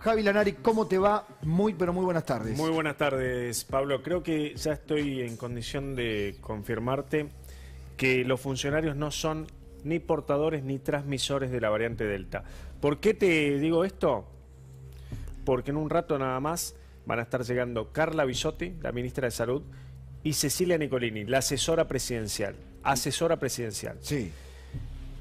Javi Lanari, ¿cómo te va? Muy, pero muy buenas tardes. Muy buenas tardes, Pablo. Creo que ya estoy en condición de confirmarte que los funcionarios no son ni portadores ni transmisores de la variante Delta. ¿Por qué te digo esto? Porque en un rato nada más van a estar llegando Carla Bisotti, la ministra de Salud, y Cecilia Nicolini, la asesora presidencial. Asesora presidencial. Sí.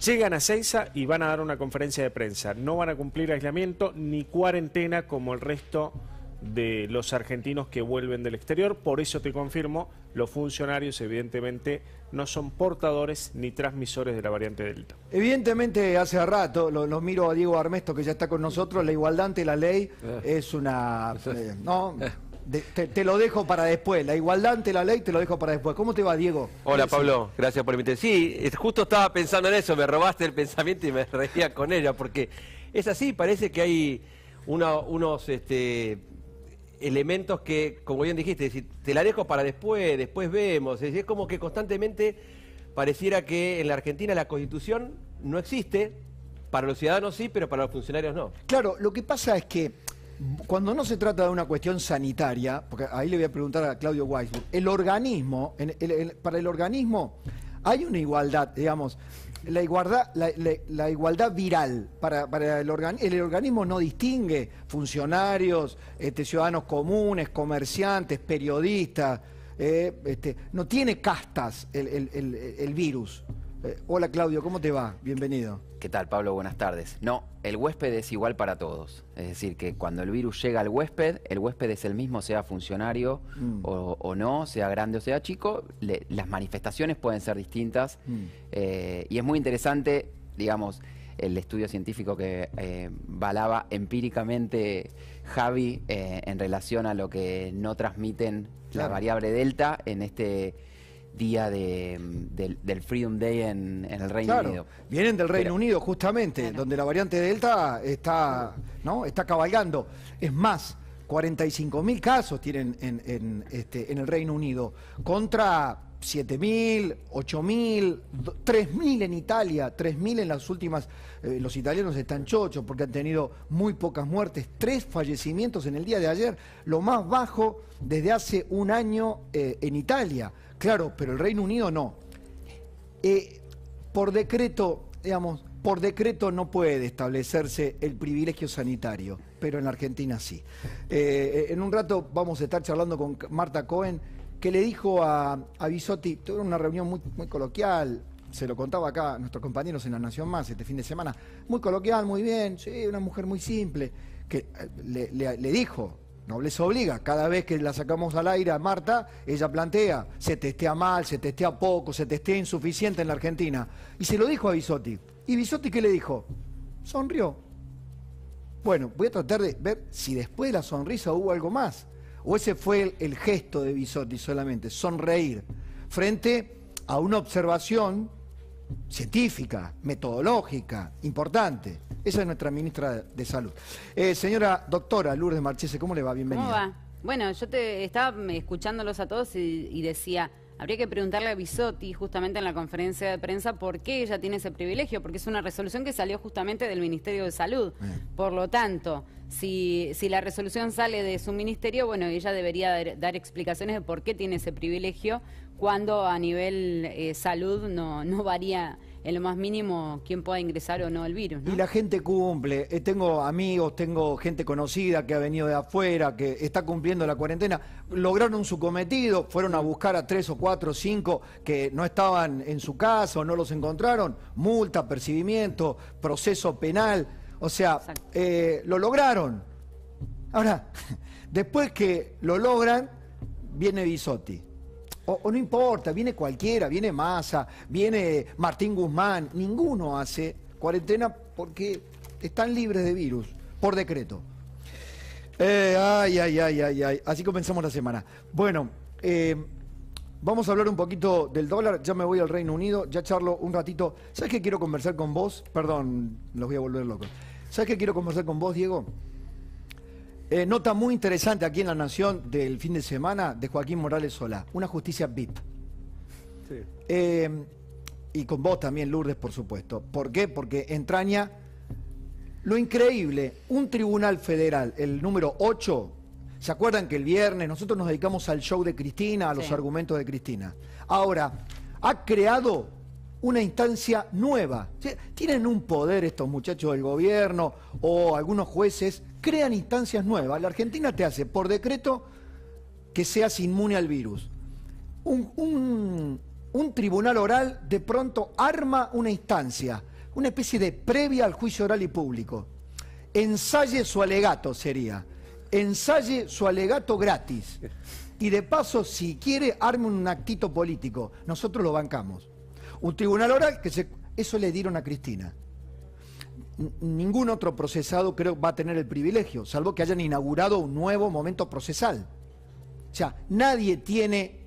Llegan a Ceiza y van a dar una conferencia de prensa. No van a cumplir aislamiento ni cuarentena como el resto de los argentinos que vuelven del exterior. Por eso te confirmo, los funcionarios evidentemente no son portadores ni transmisores de la variante Delta. Evidentemente, hace rato, los miro a Diego Armesto que ya está con nosotros, la igualdad ante la ley eh. es una... Eh, ¿no? Eh te, lo dejo para después. La igualdad ante la ley te lo dejo para después. ¿Cómo te va, Diego? Hola, Pablo. Gracias por invitarme. Sí, justo estaba pensando en eso. Me robaste el pensamiento y me reía con ella, porque es así. Parece que hay unos este, elementos que, como bien dijiste, te la dejo para después, después vemos. es como que constantemente pareciera que en la Argentina la constitución no existe. Para los ciudadanos sí, pero para los funcionarios no. Claro, lo que pasa es que cuando no se trata de una cuestión sanitaria, porque ahí le voy a preguntar a Claudio Weisburg, el organismo, para el organismo hay una igualdad, digamos, la igualdad, viral para, el, el organismo no distingue funcionarios, este, ciudadanos comunes, comerciantes, periodistas, eh, este, no tiene castas el virus. Eh, hola Claudio, ¿cómo te va? Bienvenido. ¿Qué tal Pablo? Buenas tardes. No, el huésped es igual para todos. Es decir, que cuando el virus llega al huésped, el huésped es el mismo, sea funcionario mm. o, no, sea grande o sea chico, las manifestaciones pueden ser distintas. Mm. Eh, y es muy interesante, digamos, el estudio científico que balaba eh, empíricamente Javi en relación a lo que no transmiten la variable delta en este día del, Freedom Day en, el Reino Unido. Vienen del Reino Unido, justamente, donde la variante Delta está, ¿no? está cabalgando. Es más, 45.000 casos tienen en, en, este, en el Reino Unido contra 7.000, 8.000, 3.000 en Italia, 3.000 en las últimas. Eh, los italianos están chochos porque han tenido muy pocas muertes, tres fallecimientos en el día de ayer, lo más bajo desde hace un año eh, en Italia. Claro, pero el Reino Unido no. Eh, por decreto, digamos, por decreto no puede establecerse el privilegio sanitario, pero en la Argentina sí. Eh, eh, en un rato vamos a estar charlando con Marta Cohen, que le dijo a, Bisotti, tuve una reunión muy, muy coloquial, se lo contaba acá a nuestros compañeros en La Nación Más este fin de semana, muy coloquial, muy bien, sí, una mujer muy simple, que le dijo no les obliga. Cada vez que la sacamos al aire a Marta, ella plantea, se testea mal, se testea poco, se testea insuficiente en la Argentina. Y se lo dijo a Bisotti. ¿Y Bisotti qué le dijo? Sonrió. Bueno, voy a tratar de ver si después de la sonrisa hubo algo más. O ese fue el, el gesto de Bisotti solamente, sonreír. Frente a una observación científica, metodológica, importante. Esa es nuestra ministra de Salud. Eh, señora doctora Lourdes Marchese, ¿cómo le va? Bienvenida. Bueno, yo te estaba escuchándolos a todos y, y decía... Habría que preguntarle a Bisotti justamente en la conferencia de prensa por qué ella tiene ese privilegio, porque es una resolución que salió justamente del Ministerio de Salud. Por lo tanto, si, si la resolución sale de su ministerio, bueno, ella debería dar, explicaciones de por qué tiene ese privilegio cuando a nivel eh, salud no, no varía en lo más mínimo quien pueda ingresar o no al virus. Y la gente cumple. Eh, tengo amigos, tengo gente conocida que ha venido de afuera, que está cumpliendo la cuarentena. Lograron su cometido, fueron a buscar a tres o cuatro o cinco que no estaban en su casa o no los encontraron. Multa, percibimiento, proceso penal. O sea, eh, lo lograron. Ahora, después que lo logran, viene Bisotti. O, no importa, viene cualquiera, viene Massa, viene Martín Guzmán, ninguno hace cuarentena porque están libres de virus, por decreto. ay, ay, ay, ay, ay. Así comenzamos la semana. Bueno, vamos a hablar un poquito del dólar. Ya me voy al Reino Unido, ya charlo un ratito. ¿Sabes qué quiero conversar con vos? Perdón, los voy a volver locos. ¿Sabes qué quiero conversar con vos, Diego? Eh, nota muy interesante aquí en La Nación del fin de semana de Joaquín Morales Solá, una justicia VIP. Eh, y con vos también, Lourdes, por supuesto. ¿Por qué? Porque entraña lo increíble, un tribunal federal, el número 8, ¿se acuerdan que el viernes nosotros nos dedicamos al show de Cristina, a los argumentos de Cristina? Ahora, ha creado una instancia nueva. Tienen un poder estos muchachos del gobierno o algunos jueces crean instancias nuevas. La Argentina te hace por decreto que seas inmune al virus. Un, tribunal oral de pronto arma una instancia, una especie de previa al juicio oral y público. Ensaye su alegato sería. Ensaye su alegato gratis. Y de paso, si quiere, arme un actito político. Nosotros lo bancamos. Un tribunal oral que se... Eso le dieron a Cristina ningún otro procesado creo va a tener el privilegio, salvo que hayan inaugurado un nuevo momento procesal. O sea, nadie tiene...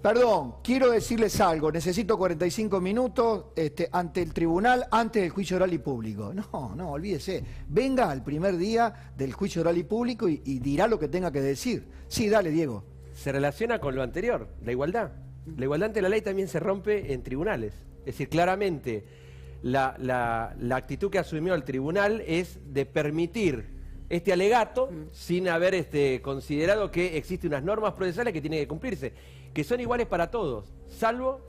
Perdón, quiero decirles algo, necesito 45 minutos este, ante el tribunal, antes del juicio oral y público. No, no, olvídese. Venga al primer día del juicio oral y público y, y dirá lo que tenga que decir. Sí, dale, Diego. Se relaciona con lo anterior, la igualdad. La igualdad ante la ley también se rompe en tribunales. Es decir, claramente la, la, actitud que asumió el tribunal es de permitir este alegato mm. sin haber este, considerado que existen unas normas procesales que tienen que cumplirse, que son iguales para todos, salvo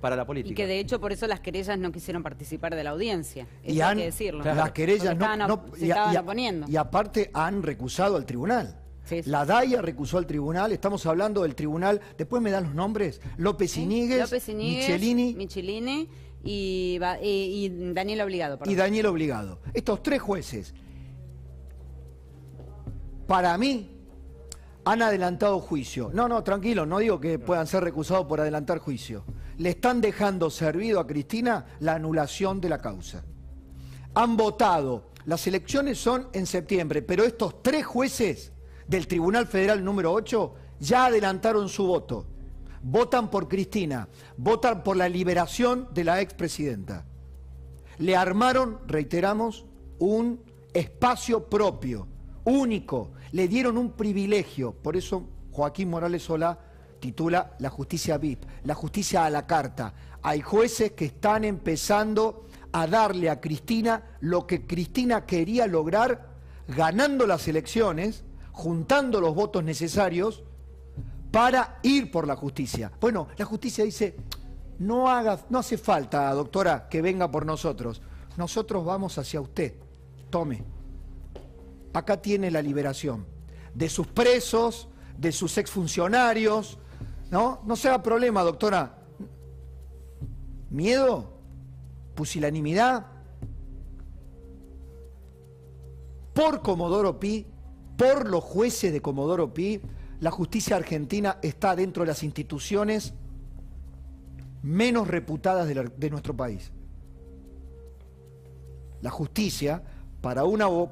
para la política. Y que de hecho por eso las querellas no quisieron participar de la audiencia, eso y decirlo. Las querellas no, estaban Y aparte han recusado al tribunal. La DAIA recusó al tribunal, estamos hablando del tribunal, después me dan los nombres, López Iníguez, Michelini. Michelini y, Daniel Obligado. Y Daniel Obligado. Estos tres jueces, para mí, han adelantado juicio. No, no, tranquilo, no digo que puedan ser recusados por adelantar juicio. Le están dejando servido a Cristina la anulación de la causa. Han votado. Las elecciones son en septiembre, pero estos tres jueces del Tribunal Federal número 8 ya adelantaron su voto votan por Cristina, votan por la liberación de la expresidenta. Le armaron, reiteramos, un espacio propio, único, le dieron un privilegio. Por eso Joaquín Morales Sola titula La justicia VIP, la justicia a la carta. Hay jueces que están empezando a darle a Cristina lo que Cristina quería lograr ganando las elecciones, juntando los votos necesarios para ir por la justicia. Bueno, la justicia dice, no, haga, no hace falta, doctora, que venga por nosotros. Nosotros vamos hacia usted. Tome. Acá tiene la liberación de sus presos, de sus exfuncionarios. No, no sea problema, doctora. Miedo, pusilanimidad. Por Comodoro Pi, por los jueces de Comodoro Pi, la justicia argentina está dentro de las instituciones menos reputadas de, nuestro país. La justicia, para,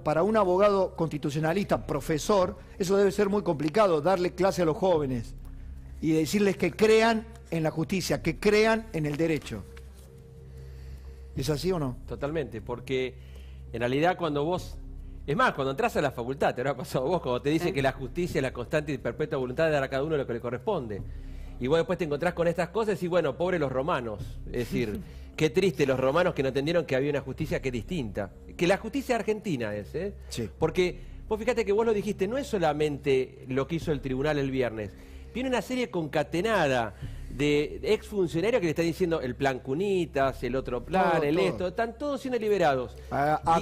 para un abogado constitucionalista, profesor, eso debe ser muy complicado, darle clase a los jóvenes y decirles que crean en la justicia, que crean en el derecho. ¿Es así o no? Totalmente, porque en realidad cuando vos es más, cuando entras a la facultad, te habrá pasado vos, cuando te dicen que la justicia es la constante y perpetua voluntad de dar a cada uno lo que le corresponde. Y vos después te encontrás con estas cosas y bueno, pobres los romanos. Es decir, qué triste los romanos que no entendieron que había una justicia que es distinta. Que la justicia argentina es, ¿eh? Porque vos fíjate que vos lo dijiste, no es solamente lo que hizo el tribunal el viernes. Viene una serie concatenada de exfuncionarios que le están diciendo el plan Cunitas, el otro plan, el esto, están todos siendo liberados.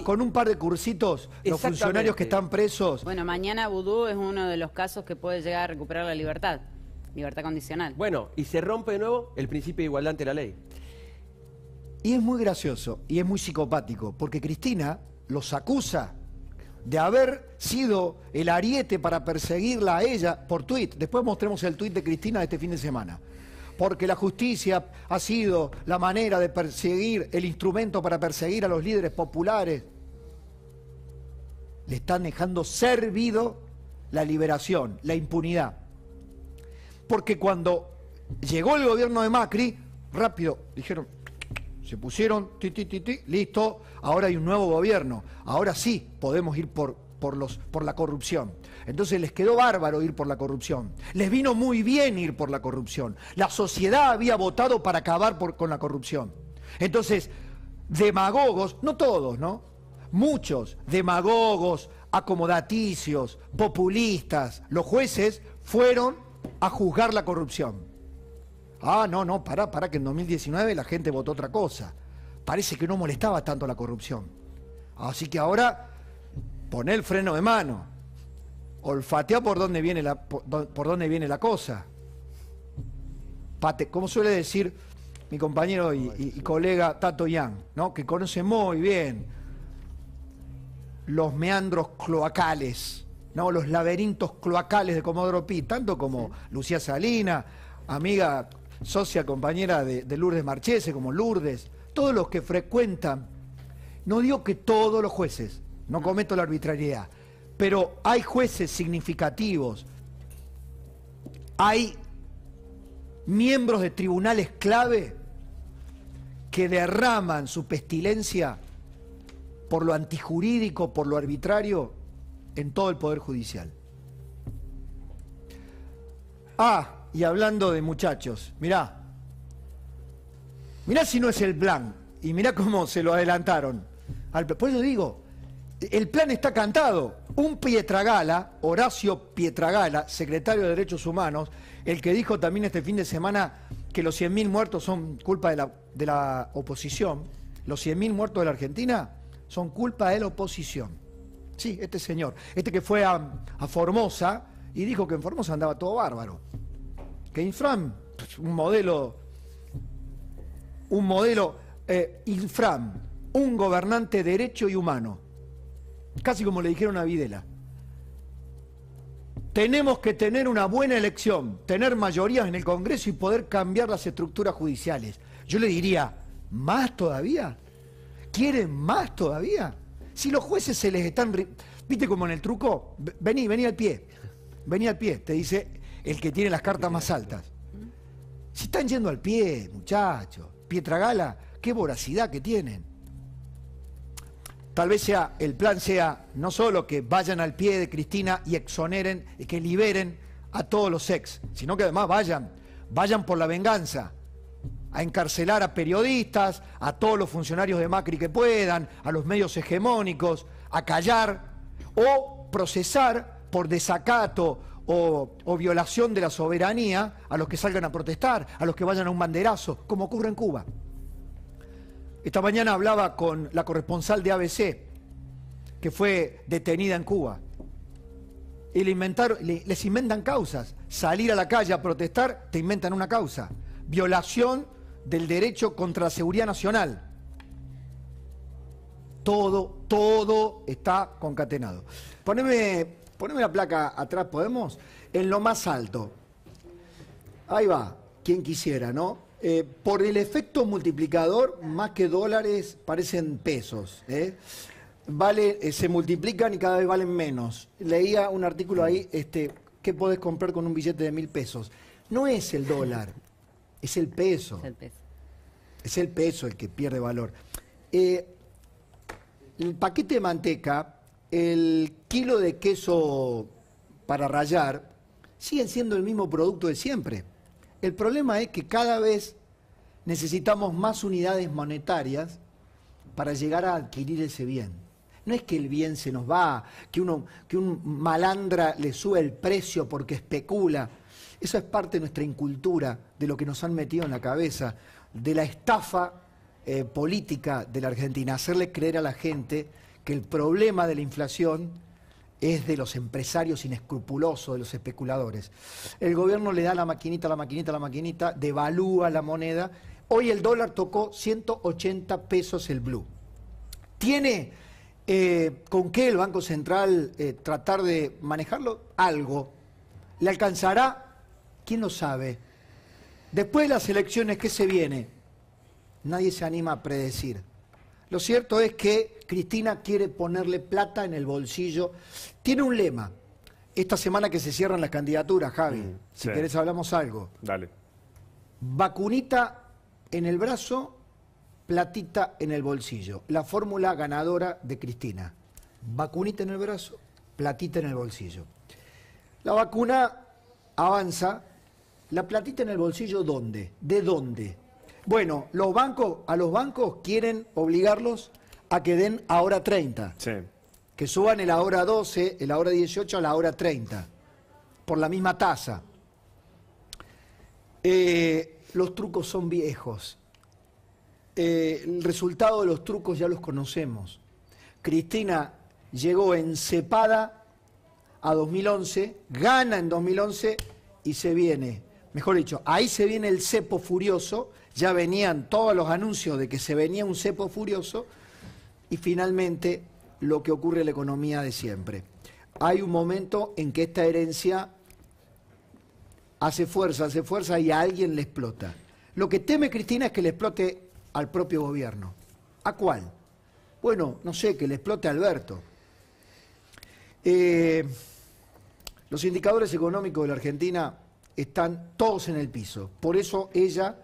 con un par de cursitos, los funcionarios que están presos. Bueno, mañana Vudú es uno de los casos que puede llegar a recuperar la libertad, libertad condicional. Bueno, y se rompe de nuevo el principio de igualdad ante la ley. Y es muy gracioso y es muy psicopático, porque Cristina los acusa de haber sido el ariete para perseguirla a ella por tuit. Después mostremos el tuit de Cristina este fin de semana porque la justicia ha sido la manera de perseguir, el instrumento para perseguir a los líderes populares. Le están dejando servido la liberación, la impunidad. Porque cuando llegó el gobierno de Macri, rápido, dijeron, se pusieron, listo, ahora hay un nuevo gobierno, ahora sí podemos ir por por, los, por la corrupción. Entonces les quedó bárbaro ir por la corrupción. Les vino muy bien ir por la corrupción. La sociedad había votado para acabar con la corrupción. Entonces, demagogos, no todos, ¿no? Muchos demagogos, acomodaticios, populistas, los jueces fueron a juzgar la corrupción. Ah, no, no, para para que en 2019 la gente votó otra cosa. Parece que no molestaba tanto la corrupción. Así que ahora poné el freno de mano, olfatea por dónde viene la, por, dónde viene la cosa. Pate, como suele decir mi compañero y, colega Tato Yang, ¿no? que conoce muy bien los meandros cloacales, ¿no? los laberintos cloacales de Comodoro Pi, tanto como Lucía Salina, amiga, socia, compañera de Lourdes Marchese, como Lourdes, todos los que frecuentan, no digo que todos los jueces, no cometo la arbitrariedad, pero hay jueces significativos, hay miembros de tribunales clave que derraman su pestilencia por lo antijurídico, por lo arbitrario, en todo el Poder Judicial. Ah, y hablando de muchachos, mirá, mirá si no es el plan, y mirá cómo se lo adelantaron. Por eso digo, el plan está cantado. Un Pietragala, Horacio Pietragala, secretario de Derechos Humanos, el que dijo también este fin de semana que los 100.000 muertos son culpa de la, oposición, los 100.000 muertos de la Argentina son culpa de la oposición. Sí, este señor, este que fue a, Formosa y dijo que en Formosa andaba todo bárbaro. Que Infram, un modelo, un modelo eh, Infram, un gobernante derecho y humano Casi como le dijeron a Videla. Tenemos que tener una buena elección, tener mayorías en el Congreso y poder cambiar las estructuras judiciales. Yo le diría, ¿más todavía? ¿Quieren más todavía? Si los jueces se les están... ¿Viste como en el truco? Vení, vení al pie. Vení al pie, te dice el que tiene las cartas más altas. Si están yendo al pie, muchachos. Pietragala, qué voracidad que tienen. Tal vez sea, el plan sea no solo que vayan al pie de Cristina y exoneren y que liberen a todos los ex, sino que además vayan, vayan por la venganza, a encarcelar a periodistas, a todos los funcionarios de Macri que puedan, a los medios hegemónicos, a callar o procesar por desacato o, o, violación de la soberanía a los que salgan a protestar, a los que vayan a un banderazo, como ocurre en Cuba. Esta mañana hablaba con la corresponsal de ABC, que fue detenida en Cuba. Y le les inventan causas. Salir a la calle a protestar, te inventan una causa. Violación del derecho contra la seguridad nacional. Todo, todo está concatenado. Poneme, poneme la placa atrás, ¿podemos? En lo más alto. Ahí va, quien quisiera, ¿no? Eh, por el efecto multiplicador, más que dólares, parecen pesos. ¿eh? Vale, eh, se multiplican y cada vez valen menos. Leía un artículo ahí, este, ¿qué podés comprar con un billete de mil pesos? No es el dólar, es el peso. Es el peso. Es el peso el que pierde valor. el paquete de manteca, el kilo de queso para rayar, siguen siendo el mismo producto de siempre. El problema es que cada vez necesitamos más unidades monetarias para llegar a adquirir ese bien. No es que el bien se nos va, que, uno, que un malandra le sube el precio porque especula. Eso es parte de nuestra incultura, de lo que nos han metido en la cabeza, de la estafa eh, política de la Argentina, hacerle creer a la gente que el problema de la inflación es de los empresarios inescrupulosos, de los especuladores. El gobierno le da la maquinita, la maquinita, la maquinita, devalúa la moneda. Hoy el dólar tocó 180 pesos el blue. ¿Tiene eh, con qué el Banco Central eh, tratar de manejarlo? Algo. ¿Le alcanzará? ¿Quién lo sabe? Después de las elecciones, ¿qué se viene? Nadie se anima a predecir. Lo cierto es que Cristina quiere ponerle plata en el bolsillo. Tiene un lema. Esta semana que se cierran las candidaturas, Javi, mm, si quieres querés hablamos algo. Dale. Vacunita en el brazo, platita en el bolsillo. La fórmula ganadora de Cristina. Vacunita en el brazo, platita en el bolsillo. La vacuna avanza, la platita en el bolsillo, ¿dónde? ¿De dónde? Bueno, los bancos, a los bancos quieren obligarlos a que den a hora 30. Que suban el hora 12, el hora 18 a la hora 30, por la misma tasa. Eh, los trucos son viejos. Eh, el resultado de los trucos ya los conocemos. Cristina llegó encepada a 2011, gana en 2011 y se viene mejor dicho, ahí se viene el cepo furioso, ya venían todos los anuncios de que se venía un cepo furioso y finalmente lo que ocurre en la economía de siempre. Hay un momento en que esta herencia hace fuerza, hace fuerza y a alguien le explota. Lo que teme Cristina es que le explote al propio gobierno. ¿A cuál? Bueno, no sé, que le explote a Alberto. Eh, los indicadores económicos de la Argentina están todos en el piso. Por eso ella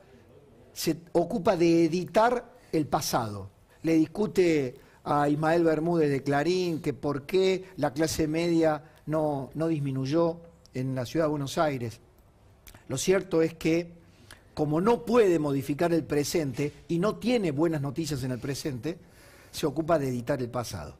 se ocupa de editar el pasado. Le discute a Ismael Bermúdez de Clarín que por qué la clase media no, no disminuyó en la ciudad de Buenos Aires. Lo cierto es que como no puede modificar el presente y no tiene buenas noticias en el presente, se ocupa de editar el pasado.